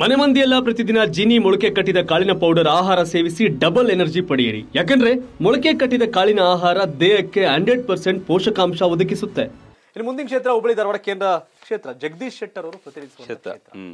ಮನೆ ಮಂದಿಯೆಲ್ಲ ಪ್ರತಿದಿನ ಜೀನಿ ಮೊಳಕೆ ಕಟ್ಟಿದ ಕಾಳಿನ ಪೌಡರ್ ಆಹಾರ ಸೇವಿಸಿ ಡಬಲ್ ಎನರ್ಜಿ ಪಡೆಯಿರಿ ಯಾಕಂದ್ರೆ ಮೊಳಕೆ ಕಟ್ಟಿದ ಕಾಳಿನ ಆಹಾರ ದೇಹಕ್ಕೆ ಹಂಡ್ರೆಡ್ ಪರ್ಸೆಂಟ್ ಪೋಷಕಾಂಶ ಒದಗಿಸುತ್ತೆ ಇನ್ನು ಮುಂದಿನ ಕ್ಷೇತ್ರ ಹುಬ್ಬಳ್ಳಿ ಧಾರವಾಡ ಕೇಂದ್ರ ಕ್ಷೇತ್ರ ಜಗದೀಶ್ ಶೆಟ್ಟರ್ ಅವರು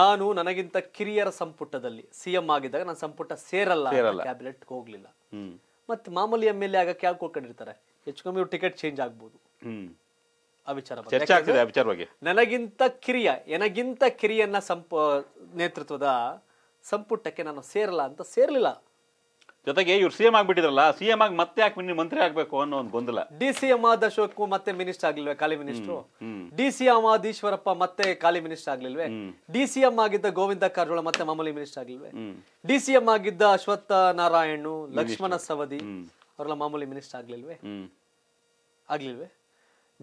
ನಾನು ನನಗಿಂತ ಕಿರಿಯರ ಸಂಪುಟದಲ್ಲಿ ಸಿಎಂ ಆಗಿದ್ದಾಗ ನನ್ನ ಸಂಪುಟ ಸೇರಲ್ಲ ಟ್ಯಾಬ್ಲೆಟ್ ಹೋಗ್ಲಿಲ್ಲ ಮತ್ತೆ ಮಾಮೂಲಿ ಎಂ ಎಲ್ ಎ ಆಗಕ್ಕೆ ಯಾಕೆ ಹೆಚ್ಚು ಕಮ್ಮಿ ಟಿಕೆಟ್ ಚೇಂಜ್ ಆಗ್ಬೋದು ನನಗಿಂತ ಕಿರಿಯ ನನಗಿಂತ ಕಿರಿಯನ್ನ ಸಂಪ ನೇತೃತ್ವದ ಸಂಪುಟಕ್ಕೆ ನಾನು ಸೇರಲ್ಲ ಅಂತ ಸೇರಲಿಲ್ಲ ಜೊತೆಗೆ ಇವ್ರು ಸಿಎಂ ಆಗ್ಬಿಟ್ಟಿದ್ರಲ್ಲ ಸಿಎಂ ಆಗಿ ಮತ್ತೆ ಯಾಕೆ ಮಂತ್ರಿ ಆಗ್ಬೇಕು ಅನ್ನೋ ಒಂದು ಗೊಂದಲ ಡಿ ಸಿ ಎಂ ಆದ ಅಶೋಕ್ ಮತ್ತೆ ಮಿನಿಸ್ಟರ್ ಆಗ್ಲಿಲ್ವೇ ಖಾಲಿ ಮಿನಿಸ್ಟರ್ ಡಿ ಸಿ ಎಂ ಆದ ಈಶ್ವರಪ್ಪ ಮತ್ತೆ ಖಾಲಿ ಮಿನಿಸ್ಟರ್ ಆಗ್ಲಿಲ್ವೇ ಡಿ ಸಿ ಎಂ ಆಗಿದ್ದ ಗೋವಿಂದ ಕಾರಜೋಳ ಮತ್ತೆ ಮಾಮೂಲಿ ಮಿನಿಸ್ಟರ್ ಆಗ್ಲಿಲ್ವೇ ಡಿ ಸಿ ಎಂ ಆಗಿದ್ದ ಅಶ್ವತ್ಥ ನಾರಾಯಣ್ ಲಕ್ಷ್ಮಣ ಸವದಿ ಅವರೆಲ್ಲ ಮಾಮೂಲಿ ಮಿನಿಸ್ಟರ್ ಆಗ್ಲಿಲ್ವೇ ಆಗ್ಲಿಲ್ವೇ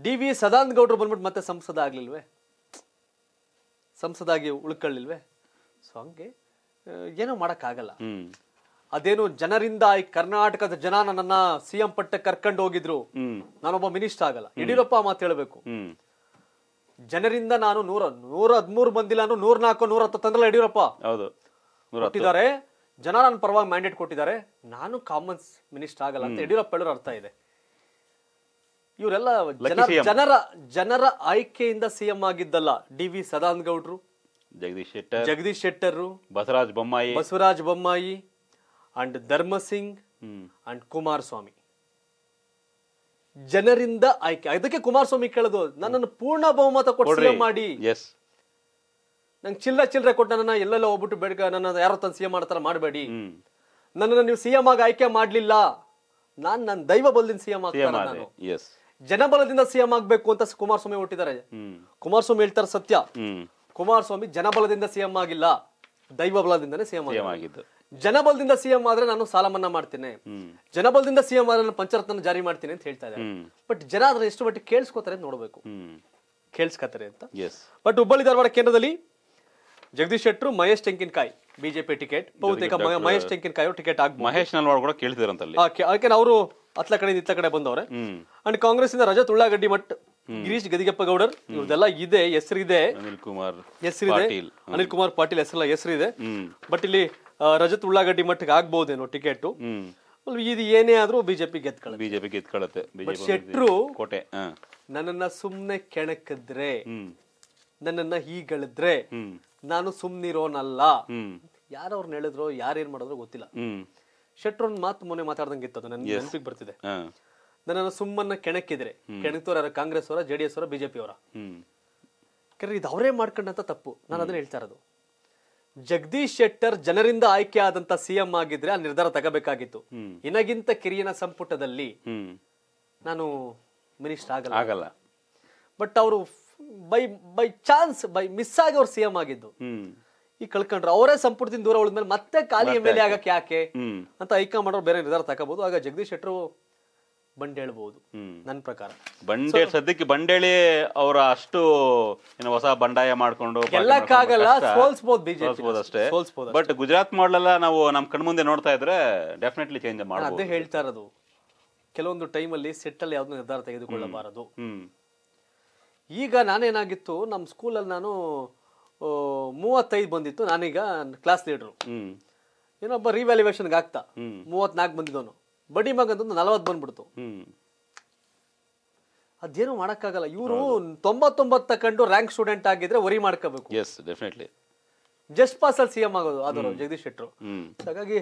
ಡಿ ವಿ ಸದಾನಂದ ಗೌಡರು ಬಂದ್ಬಿಟ್ಟು ಮತ್ತೆ ಸಂಸದ ಆಗ್ಲಿಲ್ವೇ ಸಂಸದಾಗಿ ಉಳ್ಕೊಳ್ಳಿಲ್ವೇ ಸೊ ಹಂಗೆ ಏನೂ ಆಗಲ್ಲ ಅದೇನು ಜನರಿಂದ ಈ ಕರ್ನಾಟಕದ ಜನ ಸಿ ಸಿಎಂ ಪಟ್ಟ ಕರ್ಕೊಂಡು ಹೋಗಿದ್ರು ನಾನೊಬ್ಬ ಮಿನಿಸ್ಟರ್ ಆಗಲ್ಲ ಯಡಿಯೂರಪ್ಪ ಮಾತು ಹೇಳ್ಬೇಕು ಜನರಿಂದ ನಾನು ನೂರ ನೂರ ಹದ್ಮೂರು ಬಂದಿಲ್ಲ ನೂರ್ ನಾಲ್ಕು ನೂರ ಹತ್ತು ತಂದ್ರಲ್ಲ ಯಡಿಯೂರಪ್ಪ ಕೊಟ್ಟಿದ್ದಾರೆ ಜನ ನನ್ನ ಪರವಾಗಿ ಮ್ಯಾಂಡೇಟ್ ಕೊಟ್ಟಿದ್ದಾರೆ ನಾನು ಕಾಮನ್ಸ್ ಮಿನಿಸ್ಟರ್ ಆಗಲ್ಲ ಅಂತ ಯಡಿಯೂರಪ್ಪ ಹೇಳೋರು ಅರ್ಥ ಇದೆ ಇವರೆಲ್ಲ ಜನರ ಜನರ ಆಯ್ಕೆಯಿಂದ ಸಿಎಂ ಆಗಿದ್ದಲ್ಲ ಡಿ ವಿ ಸದಾನಂದ ಗೌಡ್ರು ಜಗದೀಶ್ ಶೆಟ್ಟರ್ ಜಗದೀಶ್ ಶೆಟ್ಟರ್ ಬಸವರಾಜ ಬೊಮ್ಮಾಯಿ ಬಸವರಾಜ ಬೊಮ್ಮಾಯಿ ಅಂಡ್ ಧರ್ಮಸಿಂಗ್ ಅಂಡ್ ಕುಮಾರಸ್ವಾಮಿ ಜನರಿಂದ ಆಯ್ಕೆ ಅದಕ್ಕೆ ಕುಮಾರಸ್ವಾಮಿ ಕೇಳೋದು ನನ್ನನ್ನು ಪೂರ್ಣ ಬಹುಮತ ಕೊಟ್ಟು ಮಾಡಿ ನಂಗೆ ಚಿಲ್ಲರೆ ಚಿಲ್ಲರೆ ಕೊಟ್ಟ ನನ್ನ ಎಲ್ಲೆಲ್ಲ ಹೋಗ್ಬಿಟ್ಟು ಬೇಡ ನನ್ನ ಯಾರೋ ತಂದು ಸಿಎಂ ಮಾಡ್ತಾರ ಮಾಡಬೇಡಿ ನನ್ನನ್ನು ನೀವು ಸಿಎಂ ಆಗಿ ಆಯ್ಕೆ ಮಾಡಲಿಲ್ಲ ನಾನು ನನ್ನ ದೈವ ಬಲ್ದಿನ ಸಿಎಂ ಆಗ್ತಾರೆ ನಾನು ಜನಬಲದಿಂದ ಸಿಎಂ ಆಗ್ಬೇಕು ಅಂತ ಕುಮಾರಸ್ವಾಮಿ ಹೊಟ್ಟಿದ್ದಾರೆ ಕುಮಾರಸ್ವಾಮಿ ಹೇಳ್ತಾರೆ ಸತ್ಯ ಕುಮಾರಸ್ವಾಮಿ ಜನಬಲದಿಂದ ಸಿಎಂ ಆಗಿಲ್ಲ ದೈವ ಬಲದಿಂದನೇ ಸಿಎಂ ಆಗಿದ್ದು ಜನಬಲದಿಂದ ಸಿಎಂ ಆದ್ರೆ ನಾನು ಸಾಲ ಮನ್ನಾ ಮಾಡ್ತೇನೆ ಜನಬಲದಿಂದ ಸಿಎಂ ಆದ್ರೆ ಪಂಚರತ್ನ ಜಾರಿ ಮಾಡ್ತೀನಿ ಅಂತ ಹೇಳ್ತಾ ಇದ್ದಾರೆ ಬಟ್ ಜನ ಅದ್ರ ಎಷ್ಟು ಮಟ್ಟಿಗೆ ಕೇಳಿಸ್ಕೋತಾರೆ ನೋಡ್ಬೇಕು ಕೇಳಿಸ್ಕೋತಾರೆ ಅಂತ ಬಟ್ ಹುಬ್ಬಳ್ಳಿ ಧಾರವಾಡ ಕೇಂದ್ರದಲ್ಲಿ ಜಗದೀಶ್ ಶೆಟ್ಟರು ಮಹೇಶ್ ಟೆಂಕಿನಕಾಯಿ ಬಿಜೆಪಿ ಟಿಕೆಟ್ ಬಹುತೇಕ ಮಹೇಶ್ ಟೆಂಕಿನಕಾಯಿ ಟಿಕೆಟ್ ಆಗ ಮಹೇಶ್ ನಲ್ವಾಡ್ ಕೂಡ ಕೇಳ್ತಿದ್ರಂತಲ್ಲಿ ಅದಕ್ಕೆ ಅವರು ಅತ್ಲ ಕಡೆ ಇತ್ತ ಕಡೆ ಬಂದವ್ರೆ ಅಂಡ್ ಕಾಂಗ್ರೆಸ್ ಇಂದ ರಜತ್ ಉಳ್ಳಾಗಡ್ಡಿ ಮಠ ಗಿರೀಶ್ ಗದಿಗೆಪ್ಪ ಗೌಡರ್ ಇವ್ರದೆಲ್ಲ ಇದೆ ಹೆಸರಿದೆ ಅನಿಲ್ ಕುಮಾರ್ ಇದೆ ಅನಿಲ್ ಕುಮಾರ್ ಪಾಟೀಲ್ ಹೆಸರು ಇದೆ ಬಟ್ ಇಲ್ಲಿ ರಜತ್ ಉಳ್ಳಾಗಡ್ಡಿ ಮಠಕ್ಕೆ ಆಗ್ಬಹುದೇನೋ ಟಿಕೆಟ್ ಇದು ಏನೇ ಆದ್ರೂ ಬಿಜೆಪಿ ಗೆದ್ಕೊಳ್ಳುತ್ತೆ ಬಿಜೆಪಿ ಗೆದ್ಕೊಳ್ಳುತ್ತೆ ಶೆಟ್ರು ಕೋಟೆ ನನ್ನನ್ನ ಸುಮ್ನೆ ಕೆಣಕಿದ್ರೆ ನನ್ನನ್ನ ಹೀಗಳಿದ್ರೆ ನಾನು ಸುಮ್ನಿರೋನಲ್ಲ ಯಾರು ಹೇಳಿದ್ರು ಯಾರೇನ್ ಮಾಡಿದ್ರು ಗೊತ್ತಿಲ್ಲ ಶೆಟ್ರೊಂದ್ ಮಾತು ಮೊನ್ನೆ ಮಾತಾಡ್ದಂಗಿತ್ತು ಅದು ನನ್ನ ನೆನಪಿಗೆ ಬರ್ತಿದೆ ನನ್ನನ್ನು ಸುಮ್ಮನ್ನ ಕೆಣಕಿದ್ರೆ ಕೆಣಕ್ತವ್ರು ಕಾಂಗ್ರೆಸ್ ಅವರ ಜೆಡಿಎಸ್ ಅವರ ಬಿಜೆಪಿ ಅವರ ಕರೆ ಇದು ಅವರೇ ಮಾಡ್ಕೊಂಡಂತ ತಪ್ಪು ನಾನು ಅದನ್ನ ಹೇಳ್ತಾ ಇರೋದು ಜಗದೀಶ್ ಶೆಟ್ಟರ್ ಜನರಿಂದ ಆಯ್ಕೆ ಆದಂತ ಸಿಎಂ ಆಗಿದ್ರೆ ಆ ನಿರ್ಧಾರ ತಗಬೇಕಾಗಿತ್ತು ಇನಗಿಂತ ಕಿರಿಯನ ಸಂಪುಟದಲ್ಲಿ ನಾನು ಮಿನಿಸ್ಟರ್ ಆಗಲ್ಲ ಆಗಲ್ಲ ಬಟ್ ಅವರು by by chance by miss ಆಗಿ ಅವ್ರು ಸಿಎಂ ಆಗಿದ್ದು ಈಗ ಕಳ್ಕೊಂಡ್ರು ಅವರೇ ಸಂಪುಟದಿಂದ ದೂರ ಉಳಿದ ಮೇಲೆ ಮತ್ತೆ ಖಾಲಿ ಎಮ್ ಎಲ್ ಎ ಆಗಕ್ಕೆ ಯಾಕೆ ಅಂತ ಹೈಕಮಾಂಡ್ ಅವ್ರು ಬೇರೆ ನಿರ್ಧಾರ ತಗೋಬಹುದು ಆಗ ಜಗದೀಶ್ ಶೆಟ್ಟರು ಬಂಡೇಳ್ಬಹುದು ನನ್ನ ಪ್ರಕಾರ ಬಂಡೆ ಸದ್ಯಕ್ಕೆ ಬಂಡೇಳಿ ಅವರ ಅಷ್ಟು ಏನು ಹೊಸ ಬಂಡಾಯ ಮಾಡ್ಕೊಂಡು ಗೆಲ್ಲಕ್ಕಾಗಲ್ಲ ಸೋಲ್ಸ್ಬೋದು ಬಿಜೆಪಿ ಅಷ್ಟೇ ಸೋಲ್ಸ್ಬೋದು ಬಟ್ ಗುಜರಾತ್ ಮಾಡಲೆಲ್ಲ ನಾವು ನಮ್ಮ ಮುಂದೆ ನೋಡ್ತಾ ಇದ್ರೆ ಡೆಫಿನೆಟ್ಲಿ ಚೇಂಜ್ ಮಾಡ್ಬೋದು ಅದೇ ಹೇಳ್ತಾ ಇರೋದು ಕೆಲವೊಂದು ಟೈಮಲ್ಲಿ ಸೆಟ್ಟಲ್ಲಿ ಯಾವ್ದು ನಿರ್ಧಾರ ತೆಗೆದುಕೊಳ್ಳಬಾರದು ಈಗ ನಾನೇನಾಗಿತ್ತು ನಮ್ಮ ಸ್ಕೂಲಲ್ಲಿ ನಾನು ಮೂವತ್ತೈದು ಬಂದಿತ್ತು ನಾನೀಗ ಕ್ಲಾಸ್ ಲೀಡ್ರು ಏನೊಬ್ಬ ರಿವ್ಯಾಲ್ಯೂಯೇಷನ್ಗೆ ಆಗ್ತಾ ಮೂವತ್ನಾಲ್ಕು ಬಂದಿದ್ದವನು ಬಡಿ ಮಗ ಅಂತಂದು ನಲವತ್ತು ಬಂದ್ಬಿಡ್ತು ಅದೇನು ಮಾಡೋಕ್ಕಾಗಲ್ಲ ಇವರು ತೊಂಬತ್ತೊಂಬತ್ತ ಕಂಡು ರ್ಯಾಂಕ್ ಸ್ಟೂಡೆಂಟ್ ಆಗಿದ್ರೆ ವರಿ ಮಾಡ್ಕೋಬೇಕು ಎಸ್ ಡೆಫಿನೆಟ್ಲಿ ಜಸ್ಟ್ ಪಾಸಲ್ಲಿ ಸಿ ಎಂ ಆಗೋದು ಅದರ ಜಗದೀಶ್ ಶೆಟ್ಟರು ಹಾಗಾಗಿ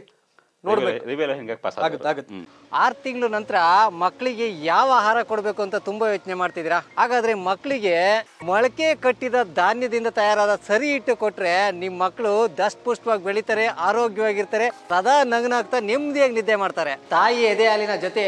ನೋಡ್ಬೇಕು ಆಗುತ್ತೆ ಆಗುತ್ತೆ ತಿಂಗಳ ನಂತರ ಮಕ್ಕಳಿಗೆ ಯಾವ ಆಹಾರ ಕೊಡಬೇಕು ಅಂತ ತುಂಬಾ ಯೋಚನೆ ಮಾಡ್ತಿದ್ದೀರಾ ಹಾಗಾದ್ರೆ ಮಕ್ಕಳಿಗೆ ಮೊಳಕೆ ಕಟ್ಟಿದ ಧಾನ್ಯದಿಂದ ತಯಾರಾದ ಸರಿ ಹಿಟ್ಟು ಕೊಟ್ರೆ ನಿಮ್ಮ ಮಕ್ಕಳು ದಷ್ಟಪುಷ್ಟವಾಗಿ ಬೆಳಿತಾರೆ ಆರೋಗ್ಯವಾಗಿರ್ತಾರೆ ಸದಾ ನಗನಾಗ್ತಾ ನೆಮ್ಮದಿಯಾಗಿ ನಿದ್ದೆ ಮಾಡ್ತಾರೆ ತಾಯಿ ಎದೆ ಹಾಲಿನ ಜೊತೆ